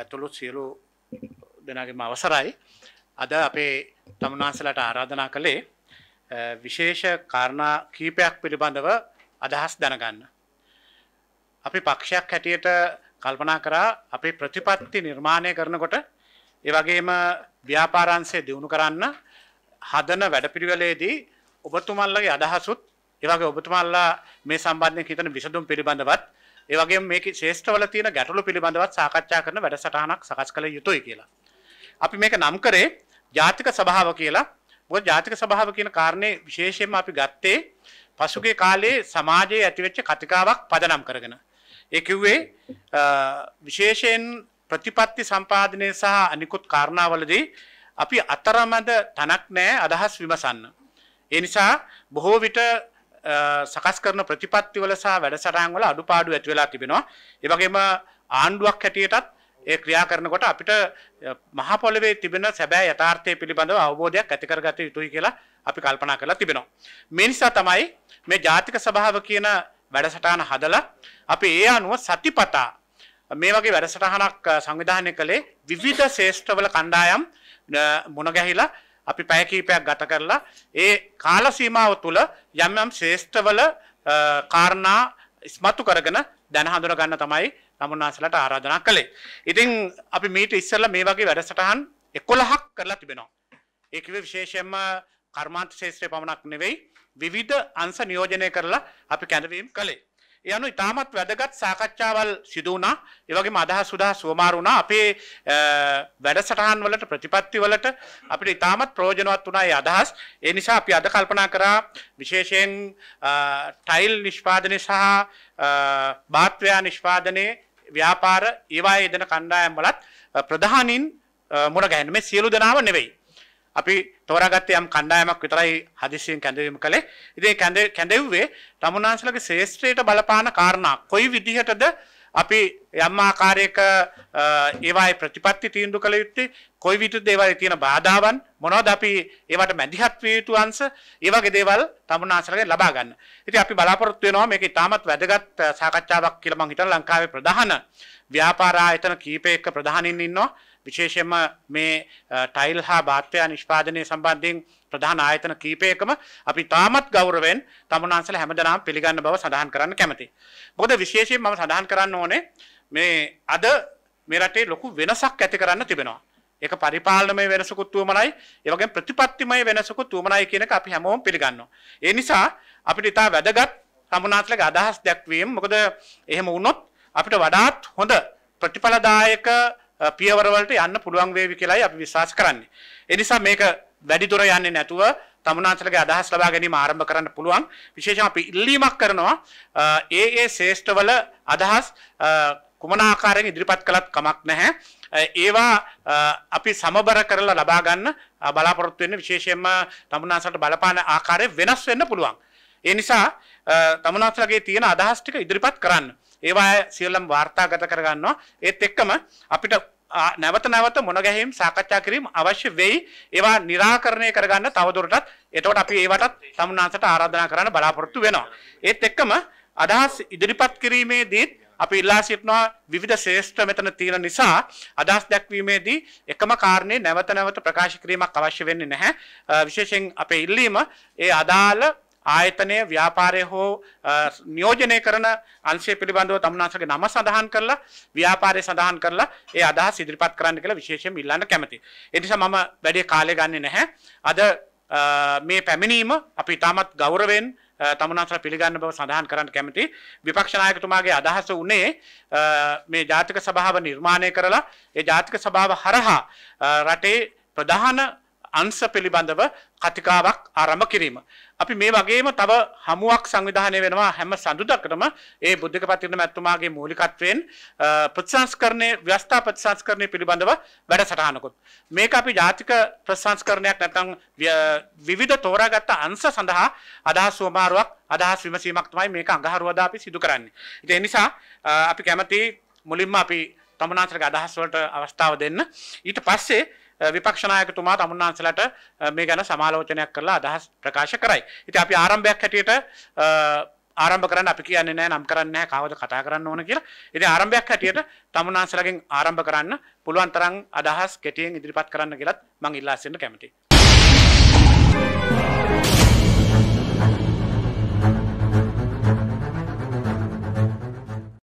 ඇතුළුත් සියලු දෙනාගේම අවසරයි අද අපේ තමුණන්සලට ආරාධනා කළේ විශේෂ කාරණා කීපයක් පිළිබඳව අදහස් දැනගන්න. අපි පක්ෂයක් හැටියට කල්පනා කරා අපේ ප්‍රතිපත්ති නිර්මාණය කරනකොට ඒ වගේම ව්‍යාපාරංශය දියුණු කරන්න හදන වැඩපිළිවෙලේදී ඔබතුමල්ලගේ අදහසුත් ඒ වගේ ඔබතුමල්ලා මේ සම්බන්ධයෙන් හිතන විසඳුම් පිළිබඳවත් ඒවගේ මේක ශේෂ්ඨවල තියෙන ගැටලු පිළිබඳවත් සාකච්ඡා කරන වැඩසටහනක් සකස් කළ යුතුයි කියලා. අපි මේක නම් කරේ ජාතික සභාව කියලා මොකද ජාතික සභාව කියන කාරණේ විශේෂයෙන්ම අපි ගත්තේ පසුගිය කාලේ සමාජයේ ඇතිවෙච්ච කතිකාවක් පදනම් කරගෙන. ඒ කිව්වේ විශේෂයෙන් ප්‍රතිපත්ති සම්පාදනය සහ අනිකුත් කාරණාවලදී අපි අතරමැද තනක් නැහැ අදහස් විමසන්න. ඒ නිසා බොහෝ විට සකස් කරන ප්‍රතිපත්තිවල සහ වැඩසටහන්වල අඩුපාඩු ඇති වෙලා තිබෙනවා. ඒ වගේම ආණ්ඩුවක් හැටියටත් ඒ ක්‍රියා කරනකොට අපිට මහ පොළවේ තිබෙන සැබෑ යථාර්ථය පිළිබඳව අවබෝධයක් ඇති කරගත යුතුයි කියලා අපි කල්පනා කරලා තිබෙනවා. මේ නිසා තමයි මේ ජාතික සභාව කියන වැඩසටහන හදලා අපි ඒ අනුව සතිපතා මේ වගේ වැඩසටහනක් සංවිධානය කළේ විවිධ ශේෂ්ඨවල කණ්ඩායම් මුණ ගැහිලා අපි පැය කීපයක් ගත කරලා ඒ කාල සීමාව තුළ යම් යම් ශ්‍රේෂ්ඨවල කාරණා ඉස්මතු කරගෙන දැන හඳුන ගන්න තමයි නමුන්නාසලට ආරාධනා කළේ. ඉතින් අපි මීට ඉස්සෙල්ලා මේ වගේ වැඩසටහන් 11ක් කරලා තිබෙනවා. ඒ කිව්වේ විශේෂයෙන්ම කර්මාන්ත ශාස්ත්‍රය පමණක් නෙවෙයි විවිධ අංශ නියෝජනය කරලා අපි කැඳවීම් කළේ. යනු ඉතාමත් වැදගත් සාකච්ඡාවල් සිදු වුණා. ඒ වගේම අදහස් උදහස් වමාරු වුණා. අපේ වැඩසටහන් වලට ප්‍රතිපත්ති වලට අපිට ඉතාමත් ප්‍රයෝජනවත් වුණා මේ අදහස්. ඒ නිසා අපි අද කල්පනා කරා විශේෂයෙන් ටයිල් නිෂ්පාදනය සහ බාත්වයා නිෂ්පාදනයේ ව්‍යාපාර ඒවායේ යෙදෙන කණ්ඩායම් වලත් ප්‍රධානින් මුණ ගැහෙන මේ සියලු දෙනාම නෙවෙයි. අපි තෝරාගත්තේ යම් කණ්ඩායමක් විතරයි හදිසියෙන් කැඳවීම කළේ. ඉතින් කැඳ කැඳෙව්වේ තමුන්නාන්සලගේ ශේෂ්ත්‍රයට බලපාන කාරණා කොයි විදිහටද අපි යම් ආකාරයක ඒවායේ ප්‍රතිපත්ති තීන්දුව කළ යුත්තේ කොයි විදිහට දේවල් තියෙන බාධාවන් මොනවද අපි ඒවට මැදිහත් විය යුතු අංශ ඒ වගේ දේවල් තමුන්නාන්සලගේ ලබා ගන්න. ඉතින් අපි බලාපොරොත්තු වෙනවා මේක ඉතාමත් වැදගත් සාකච්ඡාවක් කියලා මම හිතන ලංකාවේ ප්‍රධාන ව්‍යාපාර ආයතන කීපයක ප්‍රධානින් ඉන්නවා. විශේෂයෙන්ම මේ ටයිල් හා භාත්වයා නිෂ්පාදනය සම්බන්ධයෙන් ප්‍රධාන ආයතන කීපයකම අපි තාමත් ගෞරවෙන් තමුණන්සල හැමදනම් පිළිගන්න බව සඳහන් කරන්න කැමති. මොකද විශේෂයෙන් මම සඳහන් කරන්න ඕනේ මේ අද මේ රටේ ලොකු වෙනසක් ඇති කරන්න තිබෙනවා. ඒක පරිපාලනමය වෙනසකුත් තුමනයි ඒ වගේම ප්‍රතිපත්තිමය වෙනසකුත් තුමනයි කියන එක අපි හැමෝම පිළිගන්නවා. ඒ නිසා අපිට ඉතා වැදගත් සමුනාත්ලක අදහස් දැක්වීම මොකද එහෙම වුණොත් අපිට වඩාත් හොඳ ප්‍රතිඵලදායක පියවරවලට යන්න පුළුවන් වේවි කියලායි අපි විශ්වාස කරන්නේ. ඒ නිසා මේක වැඩි දුර යන්නේ නැතුව තමුණාන්සලගේ අදහස් ලබා ගැනීම ආරම්භ කරන්න පුළුවන්. විශේෂයෙන් අපි ඉල්ලීමක් කරනවා ඒ ඒ ශ්‍රේෂ්ඨවල අදහස් කුමන ආකාරයෙන් ඉදිරිපත් කළත් කමක් නැහැ. ඒවා අපි සමබර කරලා ලබා ගන්න බලාපොරොත්තු වෙන්නේ විශේෂයෙන්ම තමුන්නාන්සලට බලපාන ආකාරය වෙනස් වෙන්න පුළුවන්. ඒ නිසා තමුන්නාන්සලගේ තියෙන අදහස් ටික ඉදිරිපත් කරන්න. ඒවා සියල්ලම් වාර්තාගත කරගන්නවා ඒත් එක්කම අපිට නැවත නැවත මොනගැහීම් සාකච්ඡා කිරීම අවශ්‍ය වෙයි ඒවා නිරාකරණය කරගන්න තවදුරටත් එතකොට අපි ඒවටත් සමුනාන්සට ආරාධනා කරන්න බලාපොරොත්තු වෙනවා ඒත් එක්කම අදහස් ඉදිරිපත් කිරීමේදීත් අපි ඉල්ලා සිටනවා විධ ශේෂ්ත්‍ර මෙතන තියෙන නිසා අදහස් දැක්වීමේදී එකම කාරණය නැවත නැවත ප්‍රකාශ කිරීමක් අවශ්‍ය වෙන්නේ නැහැ විශේෂෙන් අප ඉල්ලීම ඒ අදාළ ආයතනය ව්‍යාපාරය හෝ නියෝජනය කරන අංශය පිළිබඳව තමනාසගේ නම සඳහන් කරලා ව්‍යාපාරය සඳහන් කරලා ඒ අදහස් ඉදිරිපත් කරන්න කියලා විශේෂයෙන් ඉල්ලන්න කැමති. එනිසා මම වැඩි කාලය ගන්නෙ නැහැ. අද මේ පැමිණීම අපි ඉතාමත් ගෞරවයෙන් තමනාසල පිළිගන්න බව සඳහන් කරන්න කැමති විපක්ෂ නායකතුමාගේ අදහස උනේ මේ ජාතික සභාව නිර්මාණය කරලා ඒ ජාතික සභාව හරහා රටේ ප්‍රධාන අංශ පිළිබඳව කතිකාවක් ආරම්භ කිරීම. අපි මේ වගේම තව හමුවක් සංවිධානය වෙනවා හැම සඳුදකටම ඒ බුද්ධික පතිරණ මැත්තුමාගේ මූලිකත්වයෙන් ප්‍රතිසංස්කරණය ව්‍යස්ථා ප්‍රතිසංස්කරණය පිළිබඳව වැඩසටහනකුත්. මේක අපි ජාතික ප්‍රසංස්කරණයක් නැතං විවිධ තෝරාගත්ත අංශ සඳහා අදහස් සුවමාරුවක් අදහස් විමසීමක් තමයි මේක අඟහරුවදා අපි සිදු කරන්නේ. ඉතින් ඒ නිසා අපි කැමති මුලින්ම අපි තමුනාන්තරගේ අදහස් වලට අවස්ථාව දෙන්න. ඊට පස්සේ විපක්ෂනායකතුමා තමුන්නාන්සලට මේ ගැන සමාලෝචනයක් කරලා අදහස් ප්‍රකාශ කරයි. ඉතින් අපි ආරම්භයක් හැටියට ආරම්භ කරන්න අපි කියන්නේ නැහැ නම් කරන්නේ නැහැ කාවද කතා කරන්න ඕන කියලා. ඉතින් ආරම්භයක් හැටියට තමුන්නාන්සලගෙන් ආරම්භ කරන්න පුළුවන් තරම් අදහස් කෙටියෙන් ඉදිරිපත් කරන්න කියලත් මම ඉල්ලා සිටින්න කැමතියි.